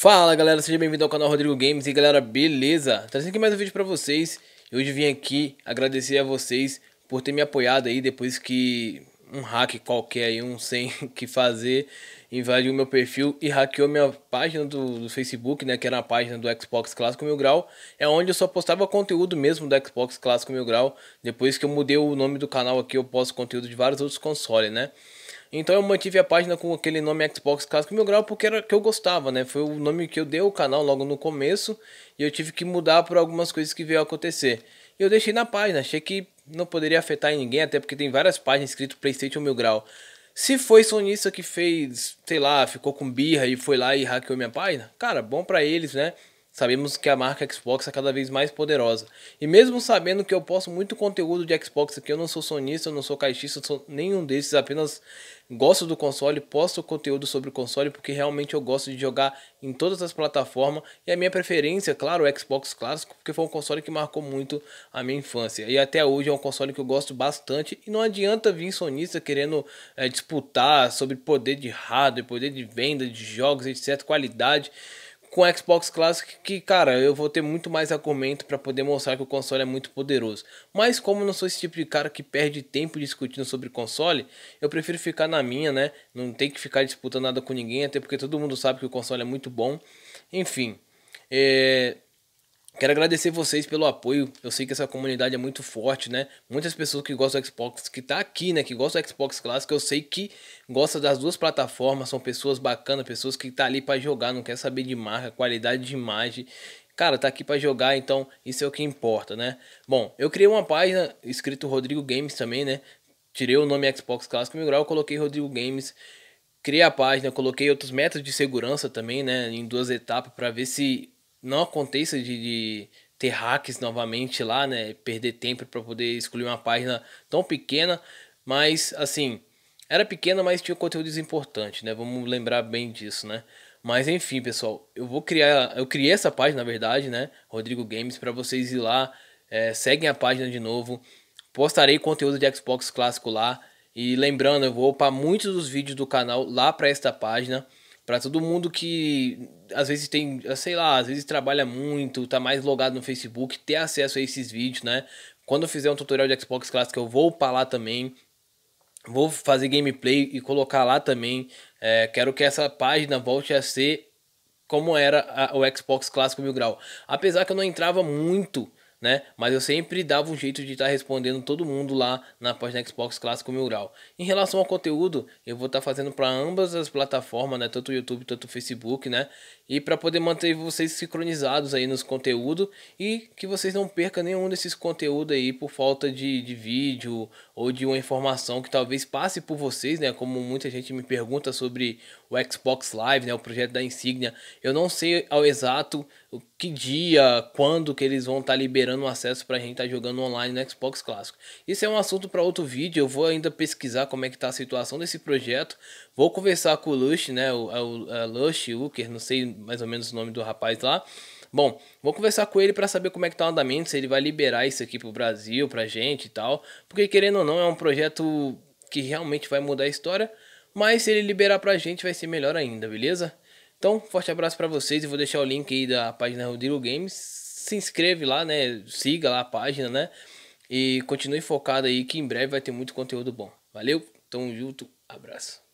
Fala galera, seja bem-vindo ao canal Rodrigo Games e galera, beleza? Trazendo aqui mais um vídeo pra vocês e hoje vim aqui agradecer a vocês por ter me apoiado aí depois que um hack qualquer aí, um sem que fazer, invadiu meu perfil e hackeou minha página do, do Facebook, né, que era a página do Xbox Clássico Mil Grau, é onde eu só postava conteúdo mesmo do Xbox Clássico Mil Grau, depois que eu mudei o nome do canal aqui eu posto conteúdo de vários outros consoles, né? Então eu mantive a página com aquele nome Xbox Clássico Mil Grau porque era que eu gostava, né? Foi o nome que eu dei ao canal logo no começo e eu tive que mudar por algumas coisas que veio acontecer. E eu deixei na página, achei que não poderia afetar ninguém, até porque tem várias páginas escrito PlayStation Mil Grau. Se foi sonista que fez, sei lá, ficou com birra e foi lá e hackeou minha página, cara, bom para eles, né? Sabemos que a marca Xbox é cada vez mais poderosa. E mesmo sabendo que eu posto muito conteúdo de Xbox aqui, eu não sou sonista, eu não sou caixista, eu sou nenhum desses, apenas gosto do console, posto conteúdo sobre o console porque realmente eu gosto de jogar em todas as plataformas e a minha preferência, claro, é o Xbox clássico, porque foi um console que marcou muito a minha infância. E até hoje é um console que eu gosto bastante e não adianta vir sonista querendo é, disputar sobre poder de hardware, poder de venda de jogos, etc, qualidade com o Xbox Classic que, cara, eu vou ter muito mais argumento para poder mostrar que o console é muito poderoso. Mas como eu não sou esse tipo de cara que perde tempo discutindo sobre console, eu prefiro ficar na minha, né? Não tem que ficar disputando nada com ninguém, até porque todo mundo sabe que o console é muito bom. Enfim, é... Quero agradecer vocês pelo apoio. Eu sei que essa comunidade é muito forte, né? Muitas pessoas que gostam do Xbox, que tá aqui, né? Que gostam do Xbox Clássico, eu sei que gosta das duas plataformas. São pessoas bacanas, pessoas que tá ali para jogar, não quer saber de marca, qualidade de imagem. Cara, tá aqui para jogar, então isso é o que importa, né? Bom, eu criei uma página escrito Rodrigo Games também, né? Tirei o nome Xbox Clássico Mil Grau, coloquei Rodrigo Games criei a página, coloquei outros métodos de segurança também, né, em duas etapas para ver se não aconteça de, de ter hacks novamente lá, né? Perder tempo para poder escolher uma página tão pequena, mas assim, era pequena, mas tinha conteúdos importantes, né? Vamos lembrar bem disso, né? Mas enfim, pessoal, eu vou criar, eu criei essa página, na verdade, né? Rodrigo Games para vocês ir lá, é, seguem a página de novo. Postarei conteúdo de Xbox clássico lá e lembrando, eu vou upar muitos dos vídeos do canal lá para esta página para todo mundo que às vezes tem, sei lá, às vezes trabalha muito, tá mais logado no Facebook, ter acesso a esses vídeos, né? Quando eu fizer um tutorial de Xbox Clássico, eu vou para lá também. Vou fazer gameplay e colocar lá também. É, quero que essa página volte a ser como era a, o Xbox Clássico Mil Grau. Apesar que eu não entrava muito né? Mas eu sempre dava um jeito de estar tá respondendo todo mundo lá na página Xbox Clássico Mil Grau. Em relação ao conteúdo, eu vou estar tá fazendo para ambas as plataformas, né? Tanto o YouTube, tanto o Facebook, né? E para poder manter vocês sincronizados aí nos conteúdos e que vocês não percam nenhum desses conteúdos aí por falta de, de vídeo ou de uma informação que talvez passe por vocês, né? Como muita gente me pergunta sobre o Xbox Live, né? O projeto da Insignia. Eu não sei ao exato que dia, quando que eles vão estar tá liberando o acesso para a gente estar tá jogando online no Xbox Clássico. Isso é um assunto para outro vídeo, eu vou ainda pesquisar como é que tá a situação desse projeto, vou conversar com o Lush, né, o, é o é Lush, Uker, não sei mais ou menos o nome do rapaz lá. Bom, vou conversar com ele para saber como é que tá o andamento, se ele vai liberar isso aqui pro Brasil, pra gente e tal, porque querendo ou não é um projeto que realmente vai mudar a história, mas se ele liberar pra gente vai ser melhor ainda, beleza? Então, forte abraço para vocês. Eu vou deixar o link aí da página Rodrigo Games. Se inscreve lá, né? Siga lá a página, né? E continue focado aí que em breve vai ter muito conteúdo bom. Valeu, tamo junto, abraço.